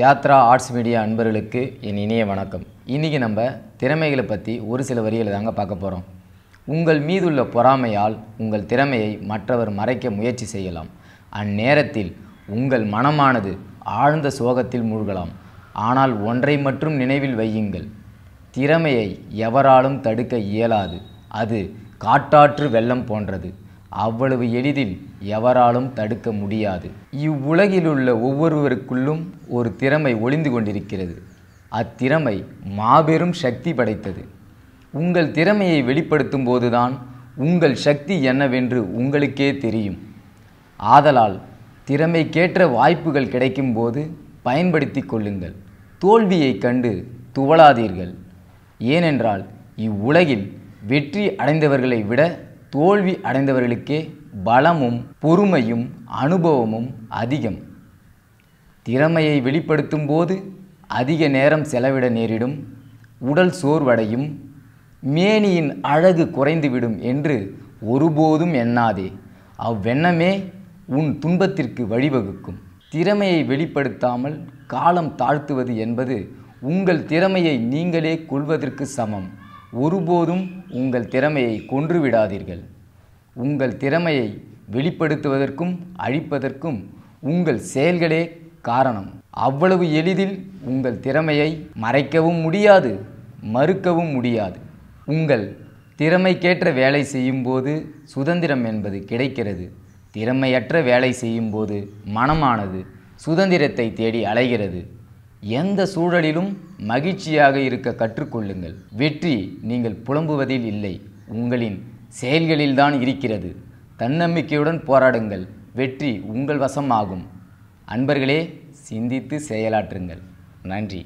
Yatra arts media அன்பர்களுக்கு என் இனிய வணக்கம் இன்றைக்கி நம்ம திறமைகளை பற்றி ஒரு சில வரிகளை தாங்க பார்க்க போகிறோம் உங்கள் மீதுள்ள பொறாமையால் உங்கள் திறமையை மற்றவர் மறைக்க முயற்சி செய்யலாம் அந்நேரத்தில் உங்கள் மனமானது ஆழ்ந்த சோகத்தில் மூழ்கலாம் ஆனால் ஒன்றை மட்டும் நினைவில் வையுங்கள் திறமையை எவராலும் தடுக்க இயலாது அது காட்டாற்று வெள்ளம் போன்றது அவ்வளவு எளிதில் எவராலும் தடுக்க முடியாது இவ்வுலகிலுள்ள ஒவ்வொருவருக்குள்ளும் ஒரு திறமை ஒளிந்து கொண்டிருக்கிறது அத்திறமை மாபெரும் சக்தி படைத்தது உங்கள் திறமையை வெளிப்படுத்தும் போதுதான் உங்கள் சக்தி என்னவென்று உங்களுக்கே தெரியும் ஆதலால் திறமைக்கேற்ற வாய்ப்புகள் கிடைக்கும்போது பயன்படுத்தி கொள்ளுங்கள் தோல்வியை கண்டு துவளாதீர்கள் ஏனென்றால் இவ்வுலகில் வெற்றி அடைந்தவர்களை விட தோல்வி அடைந்தவர்களுக்கே பலமும் பொறுமையும் அனுபவமும் அதிகம் திறமையை வெளிப்படுத்தும் போது அதிக நேரம் செலவிட நேரிடும் உடல் சோர்வடையும் மேனியின் அழகு குறைந்துவிடும் என்று ஒருபோதும் எண்ணாதே அவ்வெண்ணமே உன் துன்பத்திற்கு வழிவகுக்கும் திறமையை வெளிப்படுத்தாமல் காலம் தாழ்த்துவது என்பது உங்கள் திறமையை நீங்களே கொள்வதற்கு சமம் ஒருபோதும் உங்கள் திறமையை கொன்றுவிடாதீர்கள் உங்கள் திறமையை வெளிப்படுத்துவதற்கும் அழிப்பதற்கும் உங்கள் செயல்களே காரணம் அவ்வளவு எளிதில் உங்கள் திறமையை மறைக்கவும் முடியாது மறுக்கவும் முடியாது உங்கள் திறமைக்கேற்ற வேலை செய்யும்போது சுதந்திரம் என்பது கிடைக்கிறது திறமையற்ற வேலை செய்யும்போது மனமானது சுதந்திரத்தை தேடி அலைகிறது எந்த சூழலிலும் மகிழ்ச்சியாக இருக்க கற்றுக்கொள்ளுங்கள் வெற்றி நீங்கள் புலம்புவதில் இல்லை உங்களின் செயல்களில்தான் இருக்கிறது தன்னம்பிக்கையுடன் போராடுங்கள் வெற்றி உங்கள் வசமாகும் அன்பர்களே சிந்தித்து செயலாற்றுங்கள் நன்றி